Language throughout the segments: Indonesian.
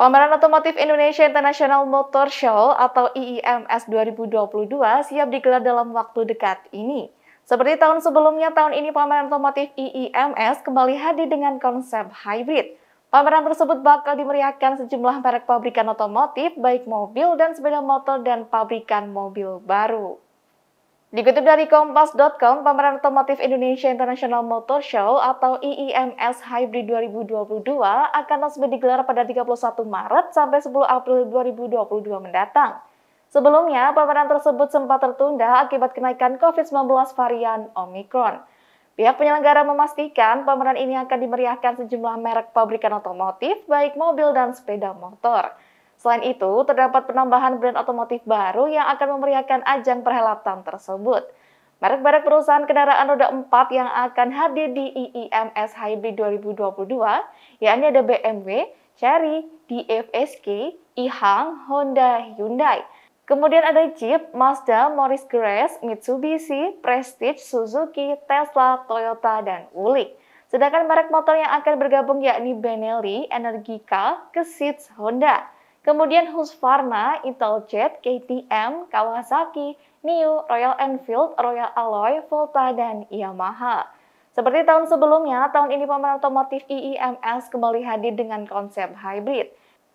Pameran Otomotif Indonesia International Motor Show atau IIMS 2022 siap digelar dalam waktu dekat ini. Seperti tahun sebelumnya, tahun ini pameran otomotif IIMS kembali hadir dengan konsep hybrid. Pameran tersebut bakal dimeriahkan sejumlah merek pabrikan otomotif, baik mobil dan sepeda motor dan pabrikan mobil baru. Dikutip dari Kompas.com, pameran otomotif Indonesia International Motor Show atau IIMS Hybrid 2022 akan resmi digelar pada 31 Maret sampai 10 April 2022 mendatang. Sebelumnya, pameran tersebut sempat tertunda akibat kenaikan COVID-19 varian Omicron. Pihak penyelenggara memastikan pameran ini akan dimeriahkan sejumlah merek pabrikan otomotif, baik mobil dan sepeda motor. Selain itu, terdapat penambahan brand otomotif baru yang akan memeriahkan ajang perhelatan tersebut. Merek-merek perusahaan kendaraan roda 4 yang akan hadir di IIMS Hybrid 2022, yakni ada BMW, Chery, DFSK, IHANG, Honda, Hyundai. Kemudian ada Jeep, Mazda, Morris Grace, Mitsubishi, Prestige, Suzuki, Tesla, Toyota, dan Wuling. Sedangkan merek motor yang akan bergabung yakni Benelli, Energica, Kesits, Honda. Kemudian Husqvarna, Italjet, KTM, Kawasaki, New, Royal Enfield, Royal Alloy, Volta, dan Yamaha. Seperti tahun sebelumnya, tahun ini pameran otomotif IIMS kembali hadir dengan konsep hybrid.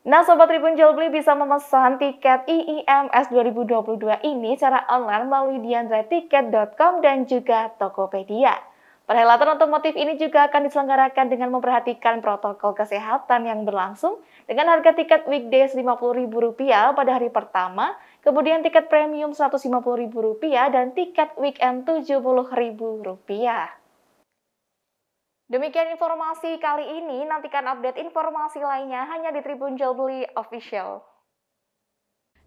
Nah, Sobat Tribun Jelbeli bisa memesan tiket IIMS 2022 ini secara online melalui diandratiket.com dan juga Tokopedia. Perhelatan otomotif ini juga akan diselenggarakan dengan memperhatikan protokol kesehatan yang berlangsung dengan harga tiket weekdays Rp50.000 pada hari pertama, kemudian tiket premium Rp150.000 dan tiket weekend Rp70.000. Demikian informasi kali ini, nantikan update informasi lainnya hanya di Tribun Jual Beli Official.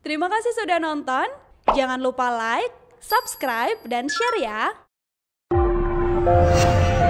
Terima kasih sudah nonton, jangan lupa like, subscribe, dan share ya! Thank you.